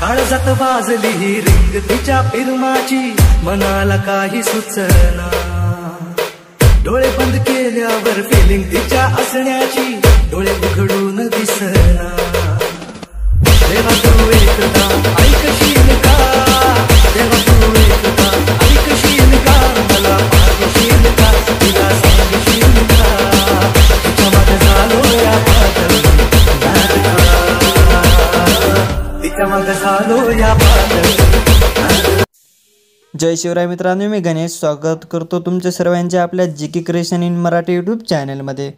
काळजात वाजली रिंग तिच्या पिरमाची मनाला काही सुचना डोळे बंद केल्यावर फिलिंग तिच्या असण्याची डोळे उघडून दिसना देवा तू एकदा ऐकशी जय शिवराय मित्रांनो मी गणेश स्वागत करतो तुमच्या सर्वांचे आपल्या G K creation in Marathi YouTube चॅनलमध्ये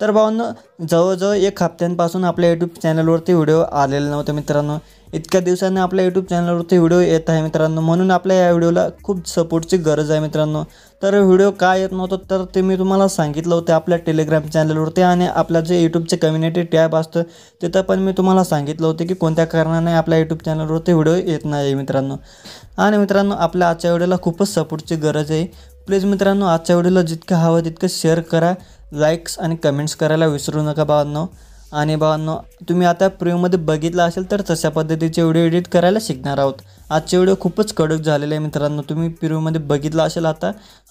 तर भाऊंनो जवळजवळ एक हप्त्यांपासून आपल्या यूट्यूब चॅनलवरती व्हिडिओ आलेले नव्हते मित्रांनो इतक्या दिवसांनी आपल्या यूट्यूब चॅनलवरती व्हिडिओ येत आहे मित्रांनो म्हणून आपल्या या व्हिडिओला खूप सपोर्टची गरज आहे मित्रांनो तर व्हिडिओ काय येत नव्हतं तर ते मी तुम्हाला सांगितलं होतं आपल्या टेलिग्राम चॅनलवरती आणि आपल्या जे यूट्यूबचे कम्युनिटी टॅब असतं तिथं पण मी तुम्हाला सांगितलं होतं की कोणत्या कारणाने आपल्या यूट्यूब चॅनलवरती व्हिडिओ येत नाही मित्रांनो आणि मित्रांनो आपल्या आजच्या व्हिडिओला खूपच सपोर्टची गरज आहे प्लीज मित्रांनो आजच्या व्हिडिओला जितकं हवं तितकं शेअर करा लाईक्स आणि कमेंट्स करायला विसरू नका बाबांनो आणि बाबांनो तुम्ही आता प्रेममध्ये बघितलं असेल तर तशा पद्धतीचे व्हिडिओ एडिट करायला शिकणार आहोत आजच्या व्हिडिओ खूपच कडक झालेले आहे मित्रांनो तुम्ही पिरूमध्ये बघितला असेल आता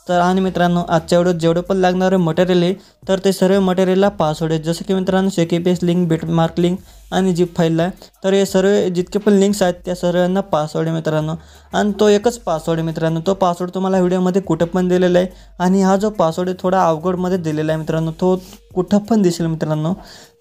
तर आणि मित्रांनो आजच्या व्हिडिओत जेवढं पण लागणारं मटेरियल आहे तर ते सर्व मटेरियलला पासवर्ड आहे जसं की मित्रांनो शेकेपीएस लिंक मार्क लिंक आणि जी फाईलला आहे तर हे सर्व जितके पण लिंक्स आहेत त्या सर्वांना पासवर्ड आहे मित्रांनो आणि तो एकच पासवर्ड आहे मित्रांनो तो पासवर्ड तुम्हाला व्हिडिओमध्ये कुठं पण दिलेला आहे आणि हा जो पासवर्ड आहे थोडा अवघडमध्ये दिलेला आहे मित्रांनो तो कुठं पण दिसेल मित्रांनो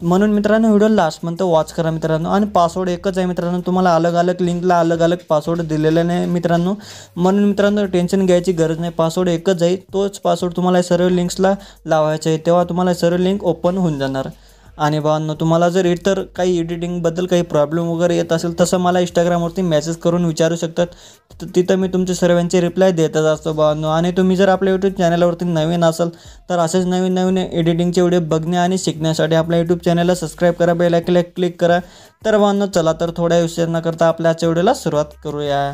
म्हणून मित्रांनो व्हिडिओ लास्टपर्यंत वॉच करा मित्रांनो आणि पासवर्ड एकच आहे मित्रांनो तुम्हाला अलग अलग लिंकला अलग अलग पासवर्ड पासवर्ड दिलेला नाही मित्रांनो म्हणून मित्रांनो टेन्शन घ्यायची गरज नाही पासवर्ड एकच जाईल तोच पासवर्ड तुम्हाला सर्व लिंक्सला लावायचा आहे तेव्हा तुम्हाला सर्व लिंक ओपन होऊन जाणार आणि बाबांनो तुम्हाला जर इतर काही एडिटिंगबद्दल काही प्रॉब्लेम वगैरे येत असेल तसं मला इंस्टाग्रामवरती मेसेज करून विचारू शकतात तिथं मी तुमचे सर्वांचे रिप्लाय देतच असतो बाबांनो आणि तुम्ही जर आपल्या यूट्यूब चॅनलवरती नवीन असाल तर असेच नवीन नवीन एडिटिंगचे व्हिडिओ बघणे आणि शिकण्यासाठी आपल्या यूट्यूब चॅनलला सबस्क्राईब करा बेलायकला क्लिक करा तर बाबांनो चला तर थोड्या विषयांना करता आपल्या आजच्या व्हिडिओला सुरुवात करूया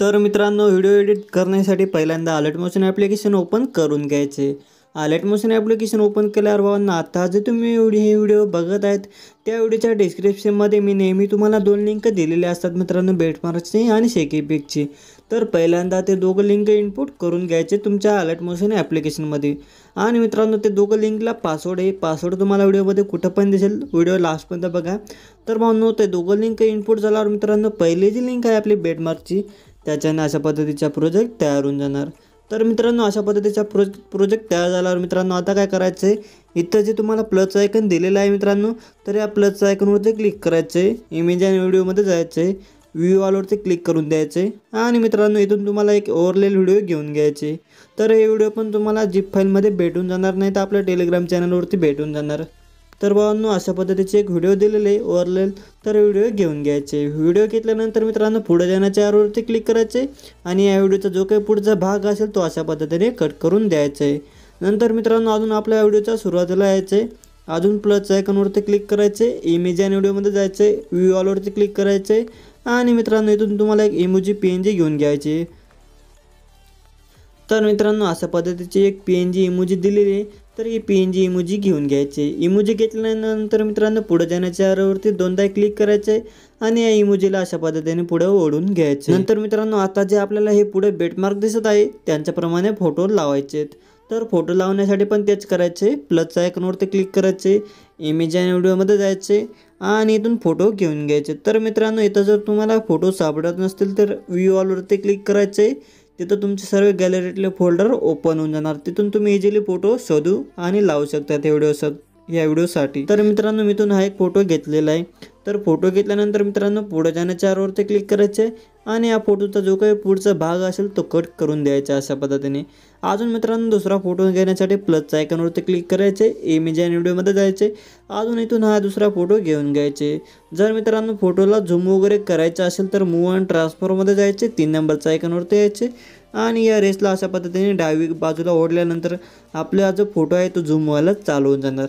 तर मित्रांनो व्हिडिओ एडिट करण्यासाठी पहिल्यांदा अलर्ट मोशन ॲप्लिकेशन ओपन करून घ्यायचे अलर्ट मोशन ॲप्लिकेशन ओपन केल्यावर बाबांना आता जे तुम्ही व्हिडिओ हे व्हिडिओ बघत आहेत त्या व्हिडिओच्या डिस्क्रिप्शनमध्ये मी नेहमी तुम्हाला दोन लिंक दिलेले असतात मित्रांनो बेटमार्कची आणि शेकीपिकची तर पहिल्यांदा ते दोघं लिंक इनपुट करून घ्यायचे तुमच्या अलर्ट मोशन ॲप्लिकेशनमध्ये आणि मित्रांनो ते दोघं लिंकला पासवर्ड आहे पासवर्ड तुम्हाला व्हिडिओमध्ये कुठं पण दिसेल व्हिडिओ लास्टपर्यंत बघा तर मग ते दोघं लिंक इनपुट झाल्यावर मित्रांनो पहिली जी लिंक आहे आपली बेटमार्कची त्याच्याने अशा पद्धतीचा प्रोजेक्ट तयार होऊन जाणार तर मित्रांनो अशा पद्धतीचा प्रोज प्रोजेक्ट तयार झाल्यावर मित्रांनो आता काय करायचं आहे इथं जे तुम्हाला प्लस आयकन दिलेलं आहे मित्रांनो तर या प्लस आयकनवरती क्लिक करायचं आहे इमेज आणि व्हिडिओमध्ये जायचं आहे व्ह्यू ऑलवरती क्लिक करून द्यायचे आणि मित्रांनो इथून तुम्हाला एक ओव्हरलेल व्हिडिओ घेऊन घ्यायचे तर हे व्हिडिओ पण तुम्हाला जिप फाईलमध्ये भेटून जाणार नाही तर आपल्या टेलिग्राम चॅनलवरती भेटून जाणार तर बाबांनो अशा पद्धतीचे एक व्हिडिओ दिलेले ओरलेल तर व्हिडिओ घेऊन घ्यायचे व्हिडिओ घेतल्यानंतर मित्रांनो पुढे जाण्याच्या यावरती क्लिक करायचे आणि या व्हिडिओचा जो काही पुढचा भाग असेल तो अशा पद्धतीने कट करून द्यायचे नंतर मित्रांनो अजून आपल्या व्हिडिओच्या सुरुवातीला यायचे अजून प्लस आयकॉनवरती क्लिक करायचे इमेज आणि व्हिडिओमध्ये जायचे व्ह्यू ऑलवरती क्लिक करायचे आणि मित्रांनो इथून तुम्हाला एक इमोजी पी एन जी घेऊन घ्यायची तर मित्रांनो अशा पद्धतीची एक पी एन जी इमोजी दिलेली आहे तर ही पी एन जी इमोजी घेऊन घ्यायचे इमोजी घेतल्यानंतर मित्रांनो पुढे जाण्याच्या आरावरती दोनदा क्लिक करायचे आणि या इमोजीला अशा पद्धतीने पुढे ओढून घ्यायचे नंतर मित्रांनो आता जे आपल्याला हे पुढे बेटमार्क दिसत आहे त्यांच्याप्रमाणे फोटो लावायचे तर फोटो लावण्यासाठी पण तेच करायचे प्लस आयकॉनवरती क्लिक करायचे इमेज आणि व्हिडिओमध्ये जायचे आणि इथून फोटो घेऊन घ्यायचे तर मित्रांनो इथं जर तुम्हाला फोटो सापडत नसतील तर व्ह्यू ऑलवरती क्लिक करायचे तिथं तुमचे सर्व गॅलरीतले फोल्डर ओपन होऊन जाणार तिथून तुम्ही इझिली फोटो शोधू आणि लावू शकता त्या व्हिडिओ या व्हिडिओसाठी तर मित्रांनो मी तुम्ही हा एक फोटो घेतलेला आहे तर फोटो घेतल्यानंतर मित्रांनो पुढे जाण्याच्या आरवरती क्लिक करायचे आणि या फोटोचा जो काही पुढचा भाग असेल तो कट करून द्यायचा अशा पद्धतीने अजून मित्रांनो दुसरा फोटो घेण्यासाठी प्लसच्या आयकॉनवरती क्लिक करायचे इमेज आणि व्हिडिओमध्ये जायचे अजून इथून हा दुसरा फोटो घेऊन घ्यायचे जर मित्रांनो फोटोला झूम वगैरे करायचं असेल तर मूव अँड ट्रान्सफॉर्ममध्ये जायचे तीन नंबरचा आयकॉनवरती यायचे आणि या रेसला अशा पद्धतीने डावी बाजूला ओढल्यानंतर आपला जो फोटो आहे तो झूम व्हायला चालू होऊन जाणार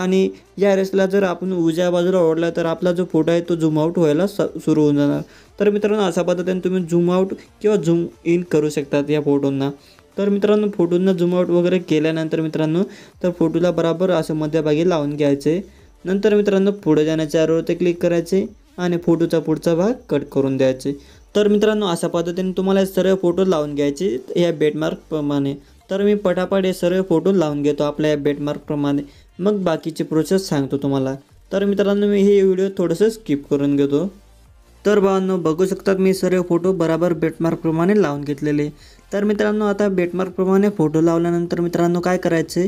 आणि या रेसला जर आपण उजव्या बाजूला ओढला तर आपला जो फोटो आहे तो झूम आऊट व्हायला सुरू होऊन जाणार तर मित्रांनो अशा पद्धतीने तुम्ही झूम आऊट किंवा झूम इन करू शकतात या फोटोंना तर मित्रांनो फोटोंना झुमआउट वगैरे केल्यानंतर मित्रांनो तर फोटोला बराबर असं मध्यभागी लावून घ्यायचे नंतर मित्रांनो पुढे जाण्याच्या ते क्लिक करायचे आणि फोटोचा पुढचा भाग कट करून द्यायचे तर मित्रांनो अशा पद्धतीने तुम्हाला सर्व फोटो लावून घ्यायचे या बेटमार्कप्रमाणे तर मी पटापट हे सर्व फोटो लावून घेतो आपल्या या बेटमार्कप्रमाणे मग बाकीची प्रोसेस सांगतो तुम्हाला तर मित्रांनो मी हे व्हिडिओ थोडंसं स्किप करून घेतो तर बाबांनो बघू शकतात मी सर्व फोटो बराबर बेटमार्कप्रमाणे लावून घेतलेले तर मित्रांनो आता बेटमार्कप्रमाणे फोटो लावल्यानंतर मित्रांनो काय करायचे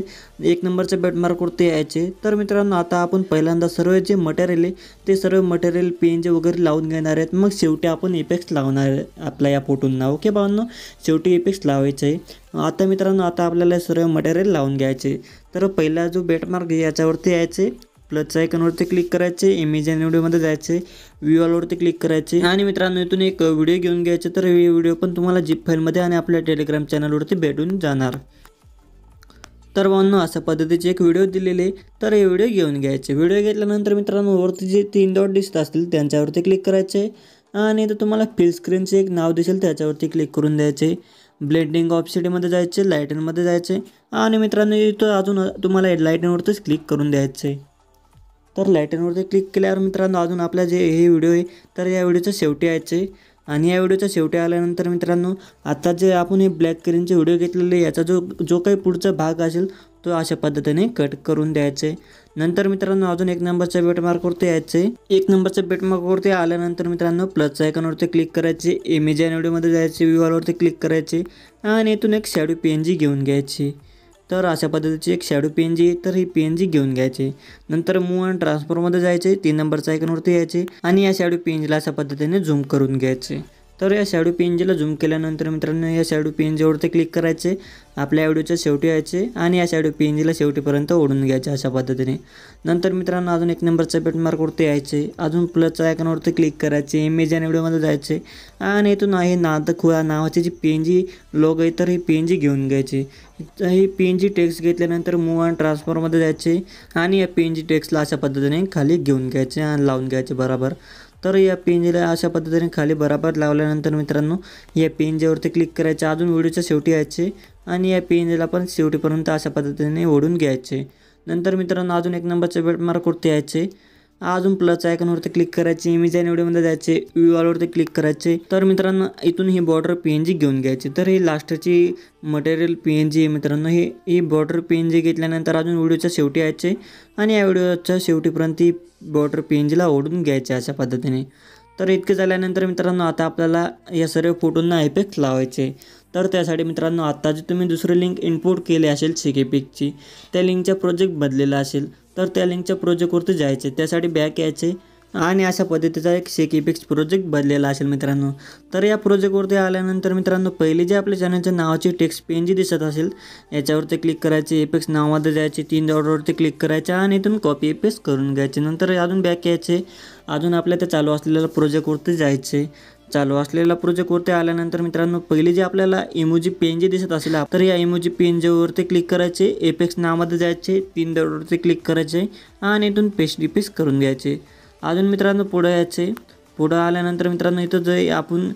एक नंबरच्या बेटमार्कवरती यायचे तर मित्रांनो आता आपण पहिल्यांदा सर्व जे मटेरियल आहे ते सर्व मटेरियल पेंजे वगैरे लावून घेणार आहेत मग शेवटी आपण इफेक्ट्स लावणार आहे आपल्या या फोटोंना ओके भावांनो शेवटी इफेक्ट्स लावायचे आहे आता मित्रांनो आता आपल्याला सर्व मटेरियल लावून घ्यायचे तर पहिला जो बेटमार्क याच्यावरती यायचे चायकनवरती आयकॉनवरती क्लिक करायचे इमेज आणि व्हिडिओमध्ये जायचे व्हिओलवरती क्लिक करायचे आणि मित्रांनो इथून एक व्हिडिओ घेऊन घ्यायचे तर हे व्हिडिओ पण तुम्हाला जीप फाईलमध्ये आणि आपल्या टेलिग्राम चॅनलवरती भेटून जाणार तर बांधव अशा पद्धतीचे एक व्हिडिओ दिलेले तर हे व्हिडिओ घेऊन घ्यायचे व्हिडिओ घेतल्यानंतर मित्रांनो वरती जे तीन डॉट दिसत असतील त्यांच्यावरती क्लिक करायचे आणि तर तुम्हाला फिल स्क्रीनचे एक नाव दिसेल त्याच्यावरती क्लिक करून द्यायचे ब्लेंडिंग ऑप्सिटीमध्ये जायचे लाईटनमध्ये जायचे आणि मित्रांनो इथं अजून तुम्हाला लायटनवरतीच क्लिक करून द्यायचे तर लायटनवरती क्लिक केल्यावर मित्रांनो अजून आपला जे हे व्हिडिओ आहे तर या व्हिडिओचं शेवटी यायचे आणि या व्हिडिओच्या शेवटी आल्यानंतर मित्रांनो आता जे आपण हे ब्लॅक स्क्रीनचे व्हिडिओ घेतलेले याचा जो जो काही पुढचा भाग असेल तो अशा पद्धतीने कट करून द्यायचे नंतर मित्रांनो अजून एक नंबरच्या बेटमार्कवरती यायचे एक नंबरच्या बेटमार्कवरती आल्यानंतर मित्रांनो प्लस आयकॉनवरती क्लिक करायचे इमेज एन व्हिडिओमध्ये जायचे व्हिवॉलवरती क्लिक करायचे आणि इथून एक शॅडो पी एन जी घेऊन घ्यायची तर अशा पद्धतीची एक शॅडो पी एन जी तर ही पी एन जी घेऊन घ्यायचे नंतर मूव अँड मध्ये जायचे तीन नंबरच्या आयकनवरती यायचे आणि या शॅडो पी एन अशा पद्धतीने झूम करून घ्यायचे तर या शॅडो पेनजीला झूम केल्यानंतर मित्रांनो या शॅडो पेनजीवरती क्लिक करायचे आपल्या व्हिडिओच्या शेवटी यायचे आणि या शॅडो पेनजीला शेवटीपर्यंत ओढून घ्यायचे अशा पद्धतीने नंतर मित्रांनो अजून एक नंबरच्या पेटमार्कवरती यायचे अजून प्लसच्या आयकॉनवरती क्लिक करायचे इमेज आणि व्हिडिओमध्ये जायचे आणि इथून आहे नादखुळा नावाची जी पेनजी लोक आहे तर ही पेनजी घेऊन घ्यायची ही पेनजी टेक्स्ट घेतल्यानंतर मूव अँड ट्रान्सफॉर्ममध्ये जायचे आणि या पेनजी टेक्स्टला अशा पद्धतीने खाली घेऊन घ्यायचे आणि लावून घ्यायचे बराबर तर या पेंजला अशा पद्धतीने खाली बराबर लावल्यानंतर मित्रांनो या पेंजेवरती क्लिक करायचे अजून व्हिडिओच्या शेवटी यायचे आणि या पेंजला पण शेवटीपर्यंत अशा पद्धतीने ओढून घ्यायचे नंतर मित्रांनो अजून एक नंबरचे मार्क बेटमार्कवरती यायचे अजून प्लस आयकॉनवरती क्लिक करायचे इमेज आणि मध्ये जायचे व्ह्यू ऑलवरती क्लिक करायचे तर मित्रांनो इथून ही बॉर्डर पी एन जी घेऊन घ्यायची तर हे लास्टची मटेरियल पी एन जी आहे मित्रांनो हे ही बॉर्डर पी एन जी घेतल्यानंतर अजून व्हिडिओच्या शेवटी यायचे आणि या व्हिडिओच्या शेवटीपर्यंत ही बॉर्डर पी एन जीला ओढून घ्यायचे अशा पद्धतीने तर इतके झाल्यानंतर मित्रांनो आता आपल्याला या सर्व फोटोंना इफेक्ट लावायचे तर त्यासाठी मित्रांनो आत्ता जे तुम्ही दुसरी लिंक इनपुट केले असेल सी पिकची त्या लिंकचा प्रोजेक्ट बदलेला असेल तर त्या लिंकच्या प्रोजेक्टवरती जायचे त्यासाठी बॅक यायचे आणि अशा पद्धतीचा एक शेक इफेक्स प्रोजेक्ट बदलेला असेल मित्रांनो तर या प्रोजेक्टवरती आल्यानंतर मित्रांनो पहिले जे आपल्या चॅनलच्या नावाची टेक्स्ट पेन जी दिसत असेल याच्यावरती क्लिक करायचे इफेक्स नावामध्ये जायचे तीन डॉटवरती क्लिक करायचे आणि इथून कॉपी इफेक्स करून घ्यायचे नंतर अजून बॅक यायचे अजून आपल्या त्या चालू असलेल्या प्रोजेक्टवरती जायचे चालू असलेला प्रोजेक्टवरती आल्यानंतर मित्रांनो पहिले जे आपल्याला इमोजी पेन जे दिसत असेल तर या इमोजी पेन जेवरती क्लिक करायचे एपेक्स नावामध्ये जायचे तीन दरवरती क्लिक करायचे आणि इथून पेस्ट डिपेस करून घ्यायचे अजून मित्रांनो पुढं यायचे पुढं आल्यानंतर मित्रांनो इथं जे आपण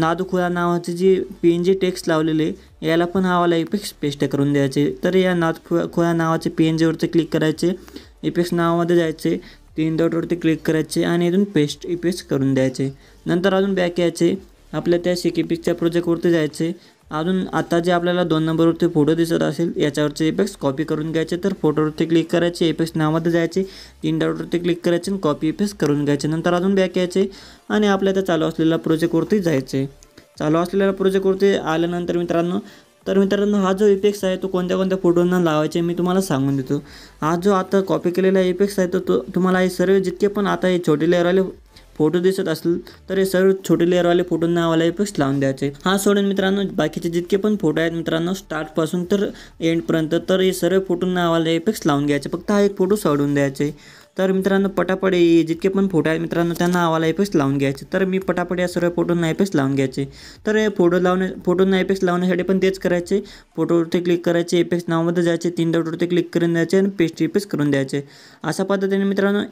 नादखुळा नावाचे जे पेन जे टेक्स्ट लावलेले याला पण आवाला एपेक्स पेस्ट करून द्यायचे तर या नादखुळा खुळा नावाचे पेन जेवरती क्लिक करायचे एपेक्स नावामध्ये जायचे तीन डॉटवरती क्लिक करायचे आणि इथून पेस्ट इपेस्ट करून द्यायचे नंतर अजून बॅक यायचे आपल्या त्या सिकेपिकच्या प्रोजेक्टवरती जायचे अजून आता जे आपल्याला दोन नंबरवरती फोटो दिसत असेल याच्यावरचे एपेक्स कॉपी करून घ्यायचे तर फोटोवरती क्लिक करायचे एपेक्स नावामध्ये जायचे तीन डॉटवरती क्लिक करायचे आणि कॉपी इफेक्ट्स करून घ्यायचे नंतर अजून बॅक यायचे आणि आपल्या त्या चालू असलेल्या प्रोजेक्टवरती जायचे चालू असलेल्या प्रोजेक्टवरती आल्यानंतर मित्रांनो तर मित्रांनो हा जो इफेक्ट्स आहे तो कोणत्या कोणत्या फोटोंना लावायचे मी तुम्हाला सांगून देतो हा जो आता कॉपी केलेला इफेक्ट्स आहे तो, तो तुम्हाला हे सर्व जितके पण आता हे छोटे लेअरवाले फोटो दिसत असतील तर हे सर्व छोटे लेअरवाले फोटोंना आम्हाला इफेक्ट्स लावून द्यायचे हा सोडून मित्रांनो बाकीचे जितके पण फोटो आहेत मित्रांनो स्टार्टपासून तर एंडपर्यंत तर हे सर्व फोटोंना आम्हाला इफेक्ट्स लावून घ्यायचे फक्त हा एक फोटो सोडून द्यायचे तर मित्रांनो पटापट जितके पण फोटो आहेत मित्रांनो त्यांना आवाला एपेक्स लावून घ्यायचे तर मी पटापट या सर्व फोटोना एपेक्स लावून घ्यायचे तर हे फोटो लावण्या फोटोंना एपेक्स लावण्यासाठी पण तेच करायचे फोटोवरती क्लिक करायचे एपेक्स नावामध्ये जायचे तीन डॉटवरती क्लिक करून द्यायचे आणि पेस्ट एपेक्स करून द्यायचे अशा पद्धतीने मित्रांनो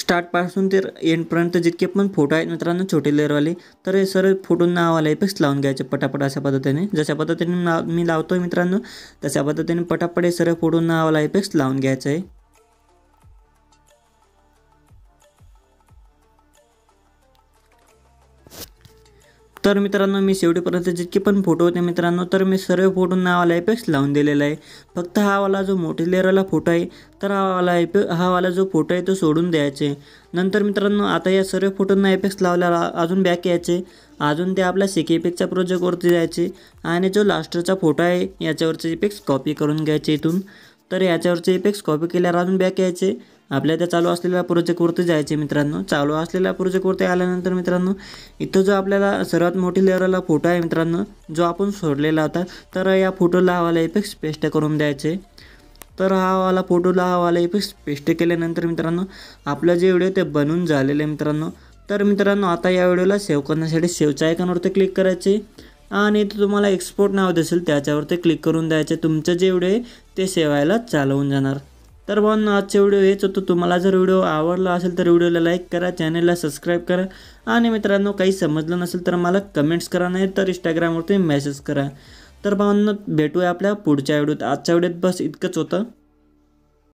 स्टार्टपासून ते एंडपर्यंत जितके पण फोटो आहेत मित्रांनो छोटे लेअरवाले तर हे सर्व फोटोंना आवाला एपेक्स लावून घ्यायचे पटापट अशा पद्धतीने जशा पद्धतीने मी लावतो मित्रांनो तशा पद्धतीने पटापट हे सर्व फोटोंना आवाला एपेक्स लावून घ्यायचं आहे तर मित्रांनो मी शेवटीपर्यंत जितके पण फोटो होते मित्रांनो तर मी सर्व फोटो नावाला एपेक्स लावून दिलेला आहे फक्त हा वाला जो मोठे लेअरवाला फोटो आहे तर हा वाला इफे हा वाला जो फोटो आहे तो सोडून द्यायचे नंतर मित्रांनो आता या सर्व फोटोंना एपेक्स लावल्याला अजून बॅक यायचे अजून ते आपल्या सिके इफेक्टच्या प्रोजेक्टवरती जायचे आणि जो लास्टरचा फोटो आहे याच्यावरचे एपेक्स कॉपी करून घ्यायचे इथून तर याच्यावरचे इफेक्ट्स कॉपी केल्यावर अजून बॅक यायचे आपल्या त्या चालू असलेल्या प्रोजेक्टवरती जायचे मित्रांनो चालू असलेल्या प्रोजेक्टवरती आल्यानंतर मित्रांनो इथं जो आपल्याला सर्वात मोठी लेअरला फोटो आहे मित्रांनो जो आपण सोडलेला होता तर या फोटोला हवाला इफेक्ट पेस्ट करून द्यायचे तर हा वाला फोटोला हा वाला इफेक्ट पेस्ट केल्यानंतर मित्रांनो आपलं जे व्हिडिओ ते बनून झालेले मित्रांनो तर मित्रांनो आता या व्हिडिओला सेव्ह करण्यासाठी सेवच्या आयकॉनवरती क्लिक करायचे आणि इथं तुम्हाला एक्सपोर्ट नाव दिसेल त्याच्यावरती क्लिक करून द्यायचे तुमचं जे व्हिडिओ आहे ते सेवायला चालवून जाणार तर भावांना आजचा व्हिडिओ हेच होतो तुम्हाला जर व्हिडिओ आवडला असेल तर व्हिडिओला लाईक करा चॅनलला सबस्क्राईब करा आणि मित्रांनो काही समजलं नसेल तर मला कमेंट्स करा नाही तर इंस्टाग्रामवरती मेसेज करा तर भावांना भेटूया आपल्या पुढच्या व्हिडिओत आजच्या व्हिडिओत बस इतकंच होतं